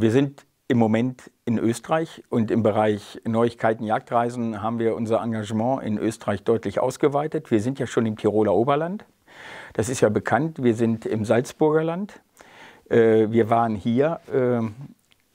Wir sind im Moment in Österreich und im Bereich Neuigkeiten, Jagdreisen haben wir unser Engagement in Österreich deutlich ausgeweitet. Wir sind ja schon im Tiroler Oberland. Das ist ja bekannt. Wir sind im Salzburger Land. Äh, wir waren hier ähm,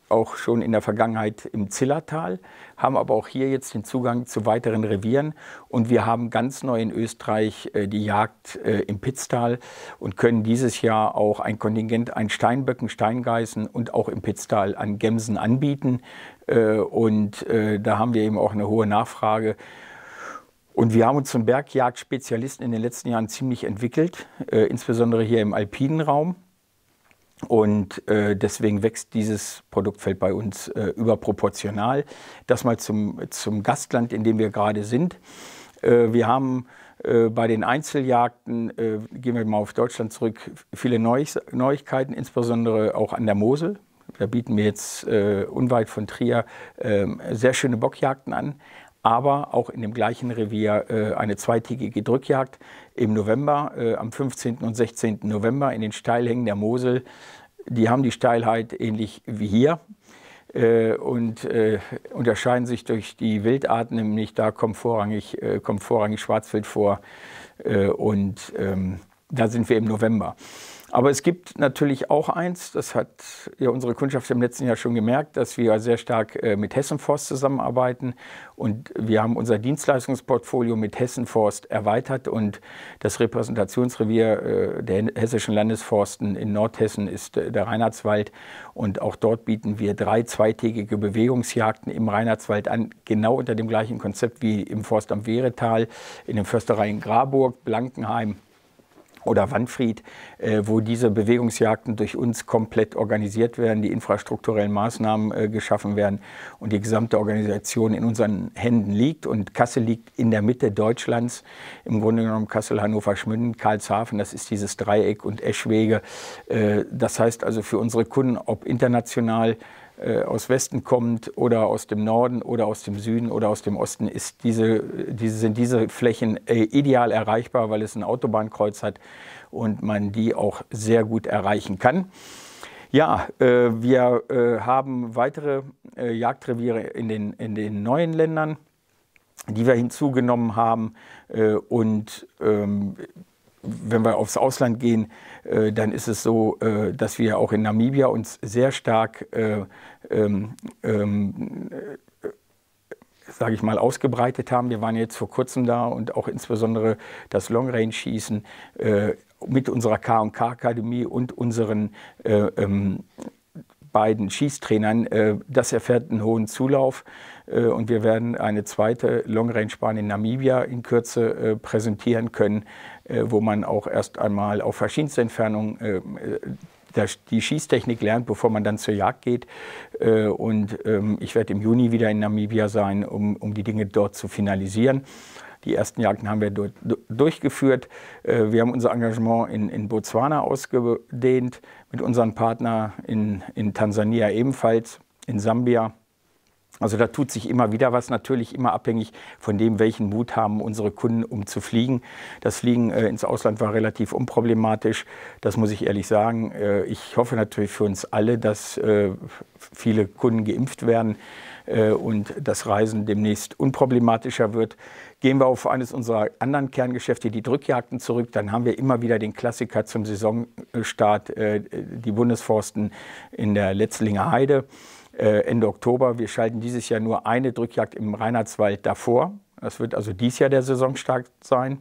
auch schon in der Vergangenheit im Zillertal, haben aber auch hier jetzt den Zugang zu weiteren Revieren. Und wir haben ganz neu in Österreich äh, die Jagd äh, im Pitztal und können dieses Jahr auch ein Kontingent an Steinböcken, Steingeißen und auch im Pitztal an Gemsen anbieten. Äh, und äh, da haben wir eben auch eine hohe Nachfrage. Und wir haben uns zum Bergjagdspezialisten in den letzten Jahren ziemlich entwickelt, äh, insbesondere hier im alpinen Raum. Und äh, deswegen wächst dieses Produktfeld bei uns äh, überproportional. Das mal zum, zum Gastland, in dem wir gerade sind. Äh, wir haben äh, bei den Einzeljagden, äh, gehen wir mal auf Deutschland zurück, viele Neu Neuigkeiten, insbesondere auch an der Mosel. Da bieten wir jetzt äh, unweit von Trier ähm, sehr schöne Bockjagden an aber auch in dem gleichen Revier äh, eine zweitägige Drückjagd im November, äh, am 15. und 16. November in den Steilhängen der Mosel. Die haben die Steilheit ähnlich wie hier äh, und äh, unterscheiden sich durch die Wildarten, nämlich da kommt vorrangig, äh, kommt vorrangig Schwarzwild vor äh, und ähm, da sind wir im November. Aber es gibt natürlich auch eins, das hat ja unsere Kundschaft im letzten Jahr schon gemerkt, dass wir sehr stark äh, mit Hessenforst zusammenarbeiten und wir haben unser Dienstleistungsportfolio mit Hessenforst erweitert und das Repräsentationsrevier äh, der hessischen Landesforsten in Nordhessen ist äh, der Reinhardswald und auch dort bieten wir drei zweitägige Bewegungsjagden im Reinhardswald an, genau unter dem gleichen Konzept wie im Forst am Wehretal, in den Förstereien Graburg, Blankenheim oder Wanfried, äh, wo diese Bewegungsjagden durch uns komplett organisiert werden, die infrastrukturellen Maßnahmen äh, geschaffen werden und die gesamte Organisation in unseren Händen liegt. Und Kassel liegt in der Mitte Deutschlands, im Grunde genommen Kassel, Hannover, Schmünden, Karlshafen, das ist dieses Dreieck und Eschwege. Äh, das heißt also für unsere Kunden, ob international, äh, aus Westen kommt oder aus dem Norden oder aus dem Süden oder aus dem Osten, ist diese, diese, sind diese Flächen äh, ideal erreichbar, weil es ein Autobahnkreuz hat und man die auch sehr gut erreichen kann. Ja, äh, wir äh, haben weitere äh, Jagdreviere in den, in den neuen Ländern, die wir hinzugenommen haben und ähm, wenn wir aufs Ausland gehen, äh, dann ist es so, äh, dass wir auch in Namibia uns sehr stark, äh, ähm, ähm, sage ich mal, ausgebreitet haben. Wir waren jetzt vor kurzem da und auch insbesondere das Long-Range-Schießen mit unserer K&K-Akademie und unseren äh, ähm, beiden Schießtrainern. Äh, das erfährt einen hohen Zulauf äh, und wir werden eine zweite Long Range Bahn in Namibia in Kürze äh, präsentieren können, wo man auch erst einmal auf verschiedenste Entfernungen die Schießtechnik lernt, bevor man dann zur Jagd geht. Und ähm, ich werde im Juni wieder in Namibia sein, um, um die Dinge dort zu finalisieren. Die ersten Jagden haben wir durchgeführt. Äh, wir haben unser Engagement in, in Botswana ausgedehnt, mit unseren Partnern in, in Tansania ebenfalls, in Sambia. Also da tut sich immer wieder was, natürlich immer abhängig von dem, welchen Mut haben unsere Kunden, um zu fliegen. Das Fliegen äh, ins Ausland war relativ unproblematisch, das muss ich ehrlich sagen. Äh, ich hoffe natürlich für uns alle, dass äh, viele Kunden geimpft werden äh, und das Reisen demnächst unproblematischer wird. Gehen wir auf eines unserer anderen Kerngeschäfte, die Drückjagden, zurück, dann haben wir immer wieder den Klassiker zum Saisonstart, äh, die Bundesforsten in der Letzlinger Heide. Äh, Ende Oktober. Wir schalten dieses Jahr nur eine Drückjagd im Reinhardswald davor. Das wird also dieses Jahr der Saisonstart sein.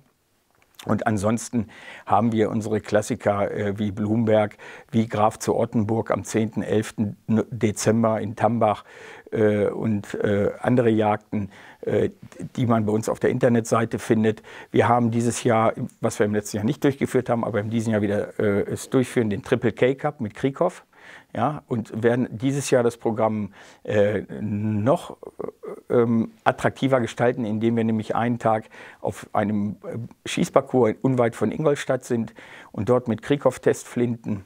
Und ansonsten haben wir unsere Klassiker äh, wie Blumberg, wie Graf zu Ottenburg am 10. 11. Dezember in Tambach äh, und äh, andere Jagden, äh, die man bei uns auf der Internetseite findet. Wir haben dieses Jahr, was wir im letzten Jahr nicht durchgeführt haben, aber in diesem Jahr wieder äh, es durchführen, den Triple K Cup mit Krieghoff ja, und werden dieses Jahr das Programm äh, noch äh, ähm, attraktiver gestalten, indem wir nämlich einen Tag auf einem äh, Schießparcours unweit von Ingolstadt sind und dort mit Krieghoff-Testflinten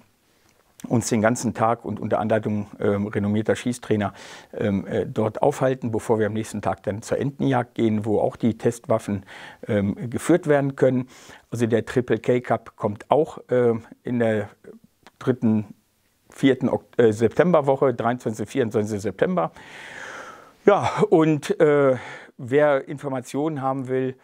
uns den ganzen Tag und unter Anleitung ähm, renommierter Schießtrainer ähm, äh, dort aufhalten, bevor wir am nächsten Tag dann zur Entenjagd gehen, wo auch die Testwaffen ähm, geführt werden können. Also der Triple K Cup kommt auch ähm, in der dritten vierten äh, Septemberwoche, 23. 24. September. Ja, und äh, wer Informationen haben will,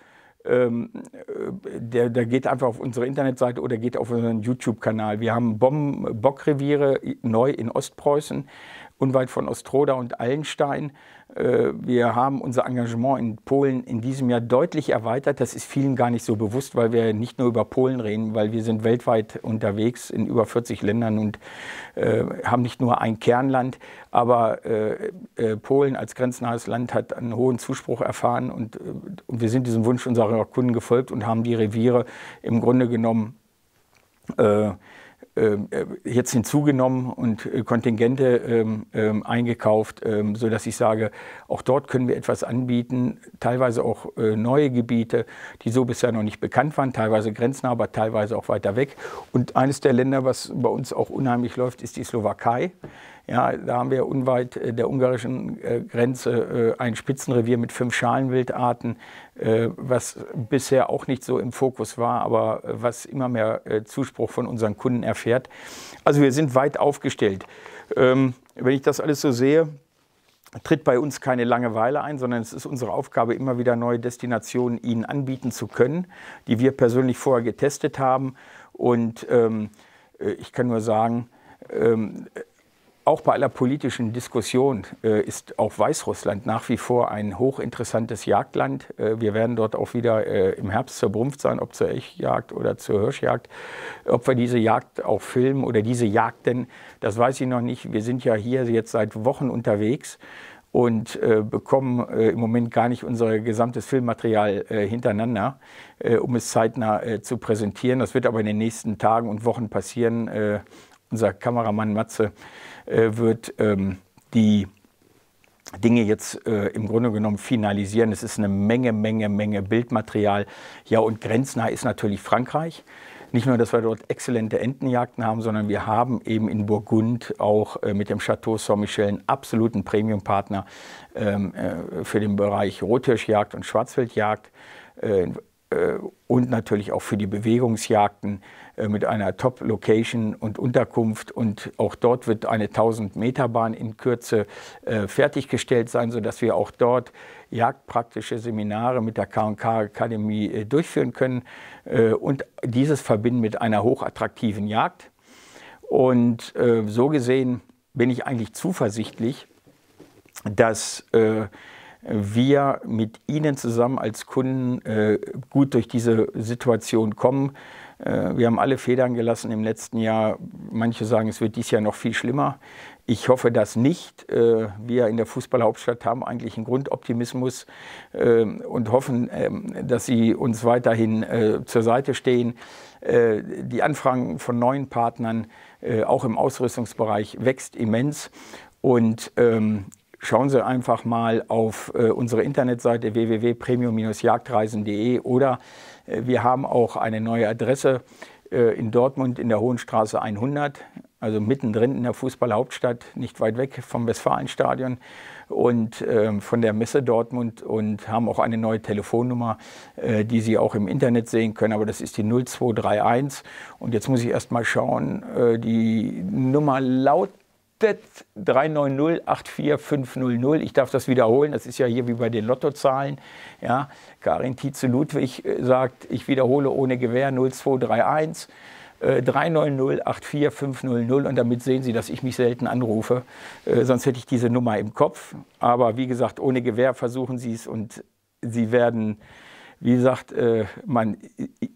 ähm, äh, der, der, geht einfach auf unsere Internetseite oder geht auf unseren YouTube-Kanal. Wir haben Bomben-Bockreviere neu in Ostpreußen unweit von Ostroda und Allenstein. Äh, wir haben unser Engagement in Polen in diesem Jahr deutlich erweitert. Das ist vielen gar nicht so bewusst, weil wir nicht nur über Polen reden, weil wir sind weltweit unterwegs in über 40 Ländern und äh, haben nicht nur ein Kernland. Aber äh, Polen als grenznahes Land hat einen hohen Zuspruch erfahren und, und wir sind diesem Wunsch unserer Kunden gefolgt und haben die Reviere im Grunde genommen ähm, äh, jetzt hinzugenommen und äh, Kontingente ähm, ähm, eingekauft, so dass ich sage, auch dort können wir etwas anbieten, teilweise auch äh, neue Gebiete, die so bisher noch nicht bekannt waren, teilweise grenznah, aber teilweise auch weiter weg. Und eines der Länder, was bei uns auch unheimlich läuft, ist die Slowakei. Ja, da haben wir unweit äh, der ungarischen äh, Grenze äh, ein Spitzenrevier mit fünf Schalenwildarten, was bisher auch nicht so im Fokus war, aber was immer mehr Zuspruch von unseren Kunden erfährt. Also wir sind weit aufgestellt. Ähm, wenn ich das alles so sehe, tritt bei uns keine Langeweile ein, sondern es ist unsere Aufgabe, immer wieder neue Destinationen Ihnen anbieten zu können, die wir persönlich vorher getestet haben. Und ähm, ich kann nur sagen, ähm, auch bei aller politischen Diskussion äh, ist auch Weißrussland nach wie vor ein hochinteressantes Jagdland. Äh, wir werden dort auch wieder äh, im Herbst zur Brumpf sein, ob zur Echjagd oder zur Hirschjagd. Ob wir diese Jagd auch filmen oder diese Jagden, das weiß ich noch nicht. Wir sind ja hier jetzt seit Wochen unterwegs und äh, bekommen äh, im Moment gar nicht unser gesamtes Filmmaterial äh, hintereinander, äh, um es zeitnah äh, zu präsentieren. Das wird aber in den nächsten Tagen und Wochen passieren. Äh, unser Kameramann Matze äh, wird ähm, die Dinge jetzt äh, im Grunde genommen finalisieren. Es ist eine Menge, Menge, Menge Bildmaterial. Ja, und grenznah ist natürlich Frankreich. Nicht nur, dass wir dort exzellente Entenjagden haben, sondern wir haben eben in Burgund auch äh, mit dem Château Saint-Michel einen absoluten Premiumpartner ähm, äh, für den Bereich Rothirschjagd und Schwarzwildjagd äh, äh, und natürlich auch für die Bewegungsjagden äh, mit einer Top-Location und Unterkunft. Und auch dort wird eine 1000-Meter-Bahn in Kürze äh, fertiggestellt sein, sodass wir auch dort jagdpraktische Seminare mit der KK-Akademie durchführen können und dieses verbinden mit einer hochattraktiven Jagd. Und so gesehen bin ich eigentlich zuversichtlich, dass wir mit Ihnen zusammen als Kunden äh, gut durch diese Situation kommen. Äh, wir haben alle Federn gelassen im letzten Jahr. Manche sagen, es wird dieses Jahr noch viel schlimmer. Ich hoffe das nicht. Äh, wir in der Fußballhauptstadt haben eigentlich einen Grundoptimismus äh, und hoffen, äh, dass Sie uns weiterhin äh, zur Seite stehen. Die Anfragen von neuen Partnern, auch im Ausrüstungsbereich, wächst immens. Und ähm, Schauen Sie einfach mal auf äh, unsere Internetseite www.premium-jagdreisen.de oder äh, wir haben auch eine neue Adresse äh, in Dortmund in der Hohenstraße 100, also mittendrin in der Fußballhauptstadt, nicht weit weg vom Westfalenstadion und ähm, von der Messe Dortmund und haben auch eine neue Telefonnummer, äh, die Sie auch im Internet sehen können, aber das ist die 0231 und jetzt muss ich erst mal schauen, äh, die Nummer laut 390-84500. Ich darf das wiederholen, das ist ja hier wie bei den Lottozahlen. Ja, Karin Tietze-Ludwig sagt, ich wiederhole ohne Gewehr 0231. 390-84500 und damit sehen Sie, dass ich mich selten anrufe, sonst hätte ich diese Nummer im Kopf. Aber wie gesagt, ohne Gewehr versuchen Sie es und Sie werden, wie gesagt, man,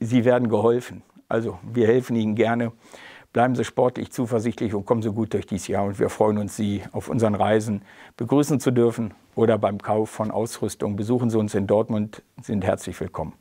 Sie werden geholfen. Also wir helfen Ihnen gerne. Bleiben Sie sportlich zuversichtlich und kommen Sie gut durch dieses Jahr. Und wir freuen uns, Sie auf unseren Reisen begrüßen zu dürfen oder beim Kauf von Ausrüstung. Besuchen Sie uns in Dortmund, sind herzlich willkommen.